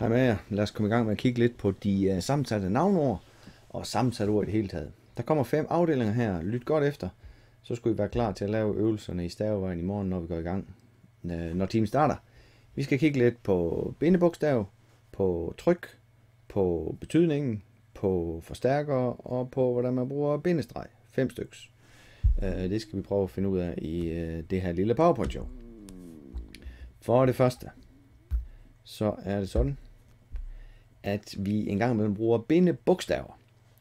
Hej med jer. Lad os komme i gang med at kigge lidt på de uh, sammensatte navnord og sammensatte ord i det hele taget. Der kommer fem afdelinger her. Lyt godt efter. Så skulle I være klar til at lave øvelserne i stavevejen i morgen, når vi går i gang, uh, når timen starter. Vi skal kigge lidt på bindebogstav, på tryk, på betydningen, på forstærkere og på, hvordan man bruger bindestreg. Fem styks. Uh, det skal vi prøve at finde ud af i uh, det her lille PowerPoint-show. For det første, så er det sådan, at vi engang imellem bruger binde bogstaver.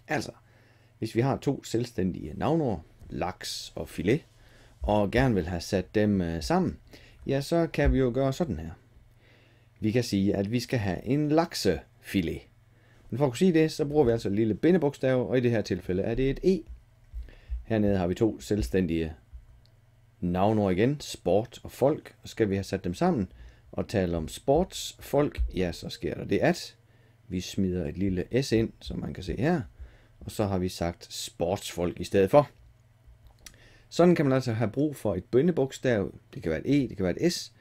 Altså, hvis vi har to selvstændige navnord, laks og filet, og gerne vil have sat dem øh, sammen, ja, så kan vi jo gøre sådan her. Vi kan sige, at vi skal have en laksefilet. Men for at kunne sige det, så bruger vi altså et lille bindebogstav, og i det her tilfælde er det et E. Hernede har vi to selvstændige navnord igen, sport og folk, og skal vi have sat dem sammen og tale om sportsfolk, ja, så sker der det at. Vi smider et lille S ind, som man kan se her. Og så har vi sagt sportsfolk i stedet for. Sådan kan man altså have brug for et bøndebogstav. Det kan være et E, det kan være et S.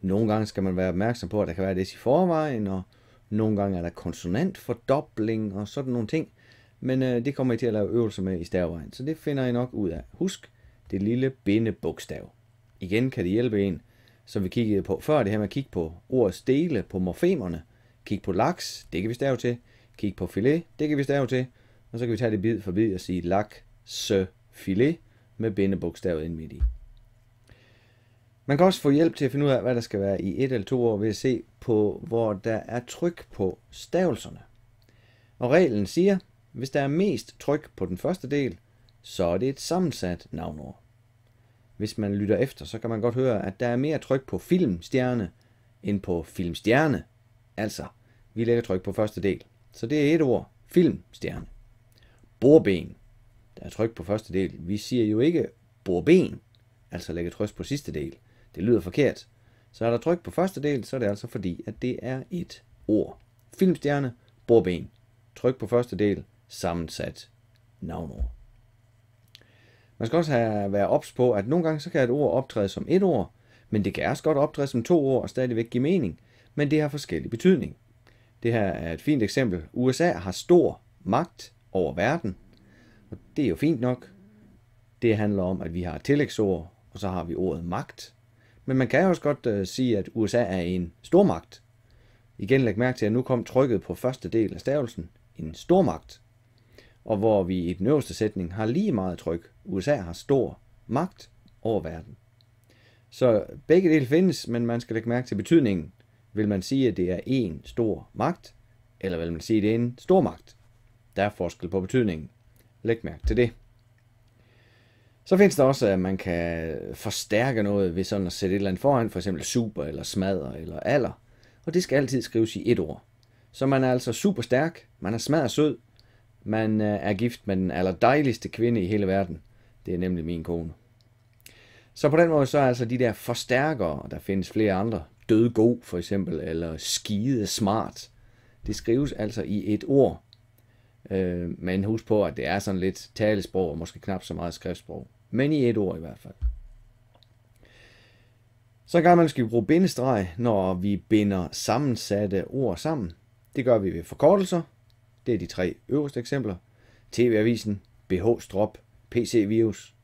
Nogle gange skal man være opmærksom på, at der kan være et S i forvejen, og nogle gange er der konsonantfordobling og sådan nogle ting. Men øh, det kommer I til at lave øvelser med i stavevejen, så det finder I nok ud af. Husk det lille bindebogstav. Igen kan det hjælpe en, som vi kiggede på før, det her med at kigge på ordets dele, på morfemerne. Kig på laks, det kan vi stave til. Kig på filet, det kan vi stave til. Og så kan vi tage det bid for bid og sige laks filet med bindebogstavet ind midt i. Man kan også få hjælp til at finde ud af, hvad der skal være i et eller to år ved at se på, hvor der er tryk på stavelserne. Og reglen siger, hvis der er mest tryk på den første del, så er det et sammensat navnord. Hvis man lytter efter, så kan man godt høre, at der er mere tryk på filmstjerne end på filmstjerne. Altså, vi lægger tryk på første del. Så det er et ord. Filmstjerne. Borben. Der er tryk på første del. Vi siger jo ikke borben, altså lægge tryk på sidste del. Det lyder forkert. Så er der tryk på første del, så er det altså fordi, at det er et ord. Filmstjerne, borben. Tryk på første del, sammensat navnord. Man skal også have, være ops på, at nogle gange så kan et ord optræde som et ord, men det kan også godt optræde som to ord og stadigvæk give mening men det har forskellig betydning. Det her er et fint eksempel. USA har stor magt over verden, og det er jo fint nok. Det handler om, at vi har et tillægsord, og så har vi ordet magt. Men man kan også godt uh, sige, at USA er en stormagt. Igen læg mærke til, at nu kom trykket på første del af stavelsen. En stormagt. Og hvor vi i den øverste sætning har lige meget tryk. USA har stor magt over verden. Så begge dele findes, men man skal lægge mærke til betydningen. Vil man sige, at det er en stor magt, eller vil man sige, at det er en stor magt? Der er forskel på betydningen. Læg mærke til det. Så findes der også, at man kan forstærke noget ved sådan at sætte et eller andet foran, for eksempel super, eller smadder eller alder. Og det skal altid skrives i et ord. Så man er altså super stærk, man er smadret sød, man øh, er gift med den allerdejligste kvinde i hele verden. Det er nemlig min kone. Så på den måde så er altså de der forstærkere, der findes flere andre, død god, for eksempel, eller skide smart. Det skrives altså i et ord. Øh, men husk på, at det er sådan lidt talesprog, og måske knap så meget skriftsprog. Men i et ord i hvert fald. Så kan man skal bruge bindestreg, når vi binder sammensatte ord sammen. Det gør vi ved forkortelser. Det er de tre øverste eksempler. TV-avisen, BH-strop, PC-virus.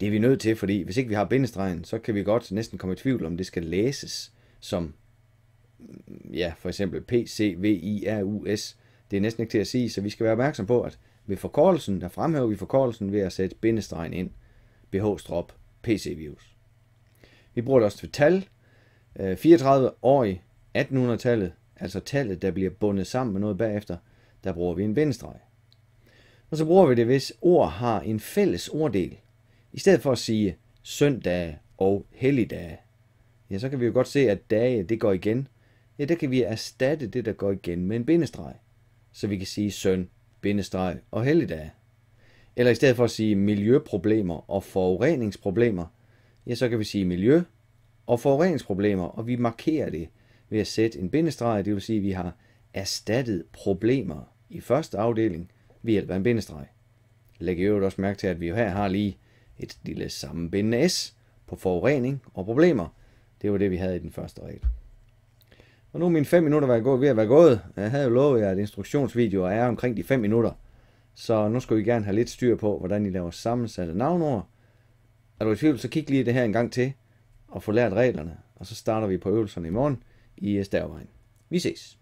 Det er vi nødt til, fordi hvis ikke vi har bindestregen, så kan vi godt næsten komme i tvivl, om det skal læses som mm, ja, for eksempel PCVIRUS. Det er næsten ikke til at sige, så vi skal være opmærksom på, at ved forkortelsen, der fremhæver vi forkortelsen ved at sætte bindestregen ind. BH-strop PC-virus. Vi bruger det også til tal. 34 år i 1800-tallet, altså tallet, der bliver bundet sammen med noget bagefter, der bruger vi en bindestreg. Og så bruger vi det, hvis ord har en fælles orddel. I stedet for at sige søndag og helligdage, ja, så kan vi jo godt se, at dage, det går igen. Ja, der kan vi erstatte det, der går igen med en bindestreg. Så vi kan sige søn, bindestreg og helligdage. Eller i stedet for at sige miljøproblemer og forureningsproblemer, ja, så kan vi sige miljø og forureningsproblemer, og vi markerer det ved at sætte en bindestreg, det vil sige, at vi har erstattet problemer i første afdeling ved hjælp af en bindestreg. Læg i øvrigt også mærke til, at vi jo her har lige et lille sammenbindende S på forurening og problemer, det var det, vi havde i den første regel. Og nu er mine 5 minutter var gået, ved at være gået. Jeg havde jo lovet jer, at instruktionsvideoer er omkring de 5 minutter. Så nu skal vi gerne have lidt styr på, hvordan I laver sammensatte navnord. Er du i tvivl, så kig lige det her en gang til og få lært reglerne. Og så starter vi på øvelserne i morgen i Stavvejen. Vi ses.